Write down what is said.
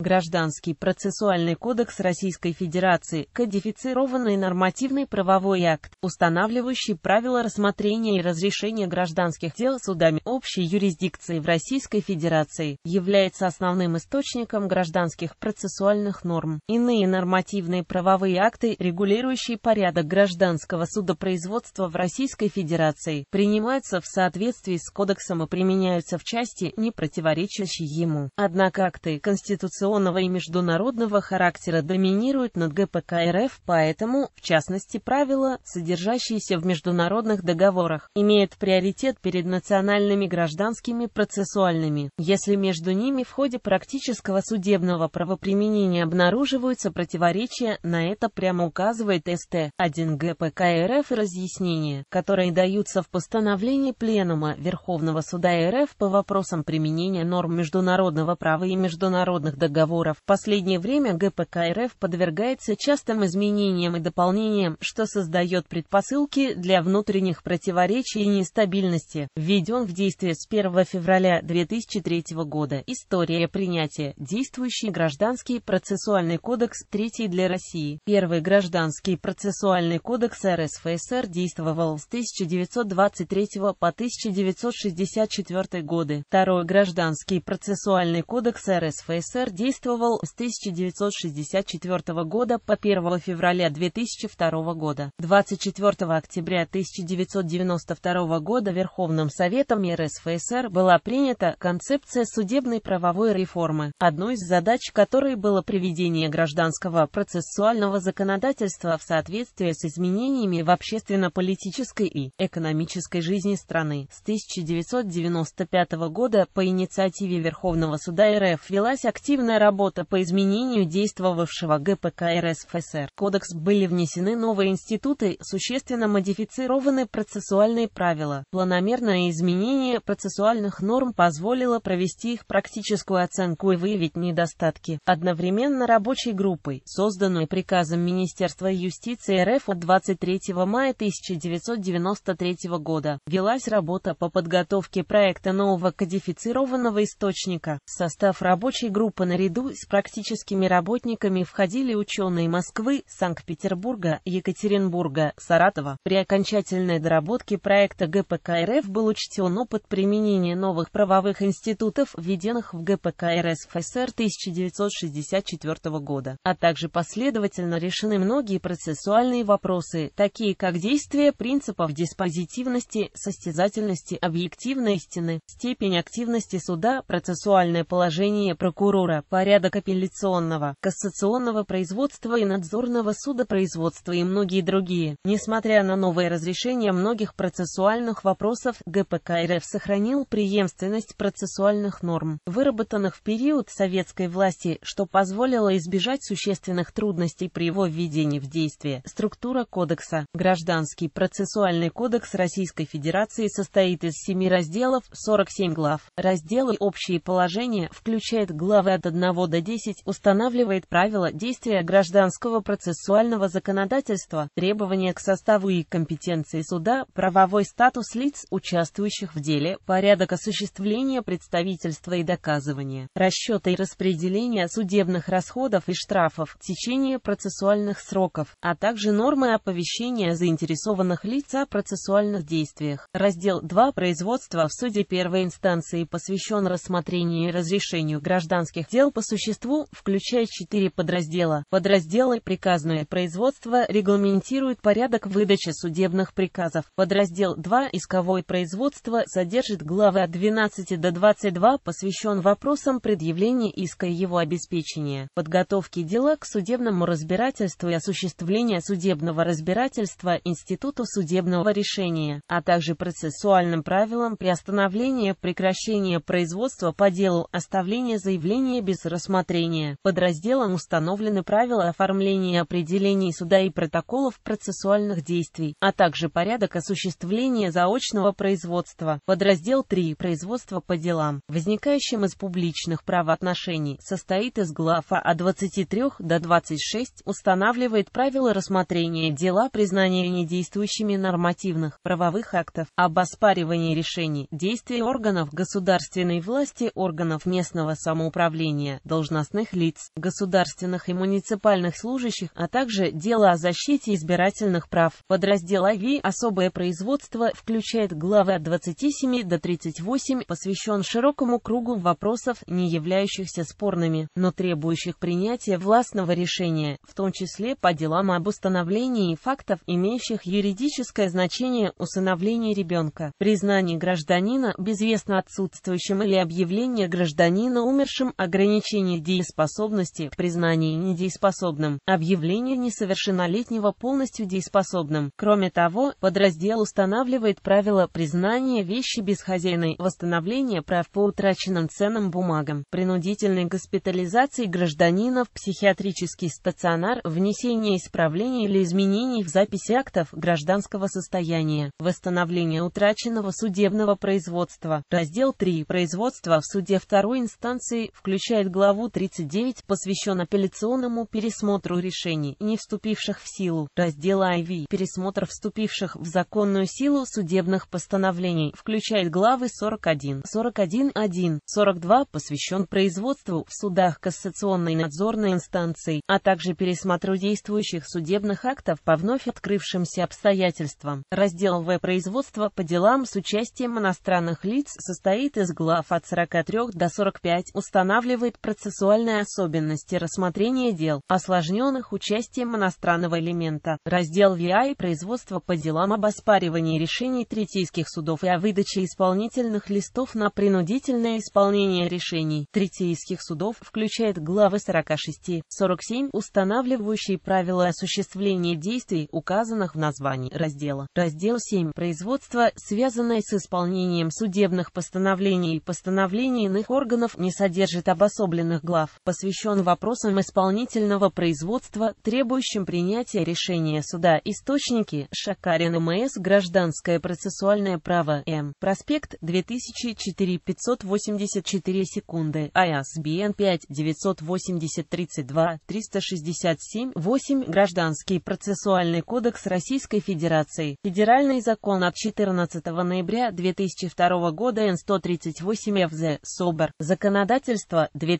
Гражданский процессуальный кодекс Российской Федерации, кодифицированный нормативный правовой акт, устанавливающий правила рассмотрения и разрешения гражданских дел судами общей юрисдикции в Российской Федерации, является основным источником гражданских процессуальных норм. Иные нормативные правовые акты, регулирующие порядок гражданского судопроизводства в Российской Федерации, принимаются в соответствии с кодексом и применяются в части, не противоречащей ему. Однако акты Конституционного информационного и международного характера доминируют над ГПК РФ, поэтому, в частности, правила, содержащиеся в международных договорах, имеют приоритет перед национальными гражданскими процессуальными, если между ними в ходе практического судебного правоприменения обнаруживаются противоречия, на это прямо указывает СТ. 1 ГПК РФ и разъяснения, которые даются в постановлении Пленума Верховного Суда РФ по вопросам применения норм международного права и международных договоров Договоров. В последнее время ГПК РФ подвергается частым изменениям и дополнениям, что создает предпосылки для внутренних противоречий и нестабильности. Введен в действие с 1 февраля 2003 года. История принятия. Действующий Гражданский процессуальный кодекс, третий для России. Первый Гражданский процессуальный кодекс РСФСР действовал с 1923 по 1964 годы. Второй Гражданский процессуальный кодекс РСФСР действовал действовал с 1964 года по 1 февраля 2002 года. 24 октября 1992 года Верховным Советом РСФСР была принята концепция судебной правовой реформы, одной из задач которой было приведение гражданского процессуального законодательства в соответствие с изменениями в общественно-политической и экономической жизни страны. С 1995 года по инициативе Верховного суда РФ велась активная работа по изменению действовавшего ГПК РСФСР. В кодекс были внесены новые институты, существенно модифицированы процессуальные правила. Планомерное изменение процессуальных норм позволило провести их практическую оценку и выявить недостатки. Одновременно рабочей группой, созданной приказом Министерства юстиции РФ от 23 мая 1993 года, велась работа по подготовке проекта нового кодифицированного источника. Состав рабочей группы наряду Наряду с практическими работниками входили ученые Москвы, Санкт-Петербурга, Екатеринбурга, Саратова. При окончательной доработке проекта ГПК РФ был учтен опыт применения новых правовых институтов, введенных в ГПК РСФСР 1964 года, а также последовательно решены многие процессуальные вопросы, такие как действие принципов диспозитивности, состязательности, объективной истины, степень активности суда, процессуальное положение прокурора, прокурора, порядок апелляционного, кассационного производства и надзорного судопроизводства и многие другие. Несмотря на новое разрешение многих процессуальных вопросов, ГПК РФ сохранил преемственность процессуальных норм, выработанных в период советской власти, что позволило избежать существенных трудностей при его введении в действие. Структура кодекса. Гражданский процессуальный кодекс Российской Федерации состоит из семи разделов, 47 глав. Разделы «Общие положения» включают главы от одного до 10 устанавливает правила действия гражданского процессуального законодательства, требования к составу и компетенции суда, правовой статус лиц, участвующих в деле, порядок осуществления представительства и доказывания, расчеты и распределения судебных расходов и штрафов, течение процессуальных сроков, а также нормы оповещения заинтересованных лиц о процессуальных действиях. Раздел 2 «Производство в суде первой инстанции» посвящен рассмотрению и разрешению гражданских дел по существу включает четыре подраздела. Подразделы «Приказное производство» регламентируют порядок выдачи судебных приказов. Подраздел 2 «Исковое производство» содержит главы от 12 до 22, посвящен вопросам предъявления иска и его обеспечения, подготовки дела к судебному разбирательству и осуществления судебного разбирательства Институту судебного решения, а также процессуальным правилам приостановления прекращения производства по делу оставления заявления без процесса рассмотрения. Подразделом установлены правила оформления определений суда и протоколов процессуальных действий, а также порядок осуществления заочного производства. Подраздел 3. Производство по делам, возникающим из публичных правоотношений, состоит из глав а от 23 до 26, устанавливает правила рассмотрения дела признания недействующими нормативных правовых актов об оспаривании решений, действий органов государственной власти, органов местного самоуправления, населения, должностных лиц, государственных и муниципальных служащих, а также дело о защите избирательных прав. Подраздел АВИ «Особое производство» включает главы от 27 до 38, посвящен широкому кругу вопросов, не являющихся спорными, но требующих принятия властного решения, в том числе по делам об установлении фактов, имеющих юридическое значение усыновления ребенка, признание гражданина безвестно отсутствующим или объявление гражданина умершим ограничением ограничение дееспособности, признание недееспособным, объявление несовершеннолетнего полностью дееспособным. Кроме того, подраздел устанавливает правила признания вещи без хозяина, восстановления прав по утраченным ценным бумагам, принудительной госпитализации гражданина в психиатрический стационар, внесение исправлений или изменений в записи актов гражданского состояния, восстановление утраченного судебного производства. Раздел 3. Производство в суде второй инстанции включает главу 39 посвящен апелляционному пересмотру решений, не вступивших в силу, раздела IV. Пересмотр вступивших в законную силу судебных постановлений включает главы 41, 41.1, 42 посвящен производству в судах кассационной надзорной инстанции, а также пересмотру действующих судебных актов по вновь открывшимся обстоятельствам. Раздел В производство по делам с участием иностранных лиц состоит из глав от 43 до 45, устанавливает процессуальные особенности рассмотрения дел, осложненных участием иностранного элемента, раздел VI а и производство по делам об оспаривании решений третейских судов и о выдаче исполнительных листов на принудительное исполнение решений третейских судов включает главы 46-47, устанавливающие правила осуществления действий, указанных в названии раздела. Раздел 7. Производство, связанное с исполнением судебных постановлений и постановлений иных органов, не содержит об особом обособленных глав посвящен вопросам исполнительного производства, требующим принятия решения суда. Источники Шакарин МС Гражданское процессуальное право М. Проспект 2004 584 секунды ISBN 5 980 32 367 8 Гражданский процессуальный кодекс Российской Федерации Федеральный закон от 14 ноября 2002 года Н138 ФЗ СОБР Законодательство 2000